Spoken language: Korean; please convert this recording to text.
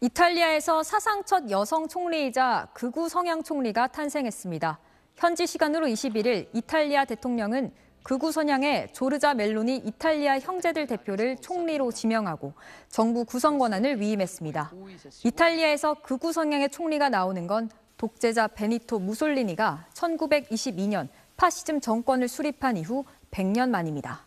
이탈리아에서 사상 첫 여성 총리이자 극우 성향 총리가 탄생했습니다. 현지 시간으로 21일 이탈리아 대통령은 극우 선양의 조르자 멜로니 이탈리아 형제들 대표를 총리로 지명하고 정부 구성 권한을 위임했습니다. 이탈리아에서 극우 성향의 총리가 나오는 건 독재자 베니토 무솔리니가 1922년 파시즘 정권을 수립한 이후 100년 만입니다.